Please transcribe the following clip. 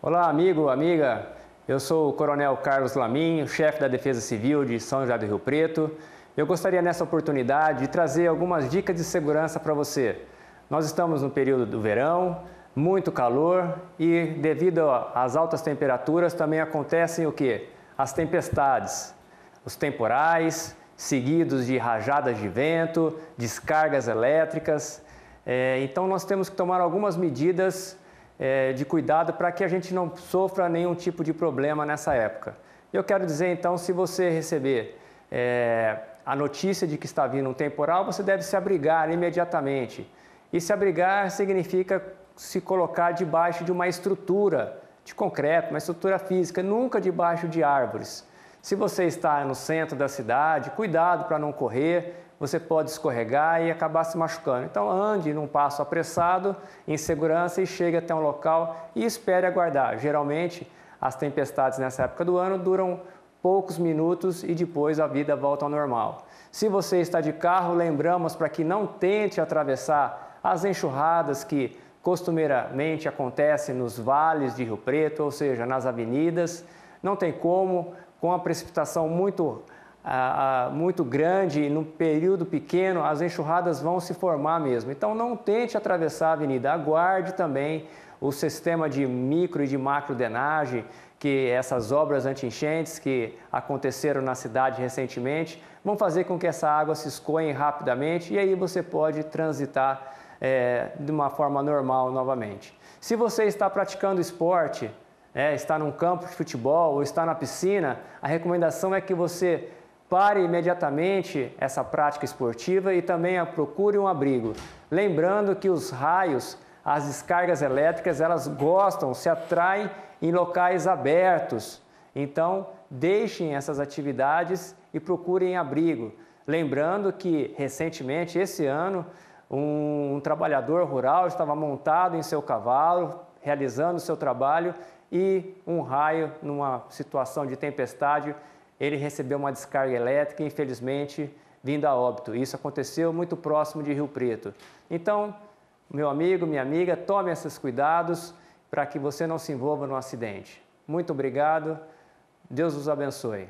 Olá, amigo, amiga. Eu sou o Coronel Carlos Lamin, chefe da Defesa Civil de São José do Rio Preto. Eu gostaria nessa oportunidade de trazer algumas dicas de segurança para você. Nós estamos no período do verão, muito calor e devido às altas temperaturas também acontecem o que? As tempestades, os temporais, seguidos de rajadas de vento, descargas elétricas. É, então nós temos que tomar algumas medidas é, de cuidado para que a gente não sofra nenhum tipo de problema nessa época. Eu quero dizer então, se você receber é, a notícia de que está vindo um temporal, você deve se abrigar imediatamente. E se abrigar significa se colocar debaixo de uma estrutura de concreto, uma estrutura física, nunca debaixo de árvores. Se você está no centro da cidade, cuidado para não correr, você pode escorregar e acabar se machucando. Então ande num passo apressado, em segurança e chegue até um local e espere aguardar. Geralmente as tempestades nessa época do ano duram poucos minutos e depois a vida volta ao normal. Se você está de carro, lembramos para que não tente atravessar as enxurradas que costumeiramente acontecem nos vales de Rio Preto, ou seja, nas avenidas. Não tem como, com a precipitação muito, ah, ah, muito grande, num período pequeno, as enxurradas vão se formar mesmo. Então não tente atravessar a avenida, aguarde também o sistema de micro e de macro drenagem, que essas obras anti-enchentes que aconteceram na cidade recentemente vão fazer com que essa água se escoe rapidamente e aí você pode transitar é, de uma forma normal novamente. Se você está praticando esporte, é, está num campo de futebol ou está na piscina, a recomendação é que você pare imediatamente essa prática esportiva e também procure um abrigo. Lembrando que os raios, as descargas elétricas, elas gostam, se atraem em locais abertos. Então, deixem essas atividades e procurem abrigo. Lembrando que recentemente, esse ano, um, um trabalhador rural estava montado em seu cavalo, realizando o seu trabalho e um raio, numa situação de tempestade, ele recebeu uma descarga elétrica, infelizmente vindo a óbito. Isso aconteceu muito próximo de Rio Preto. Então, meu amigo, minha amiga, tome esses cuidados para que você não se envolva no acidente. Muito obrigado. Deus os abençoe.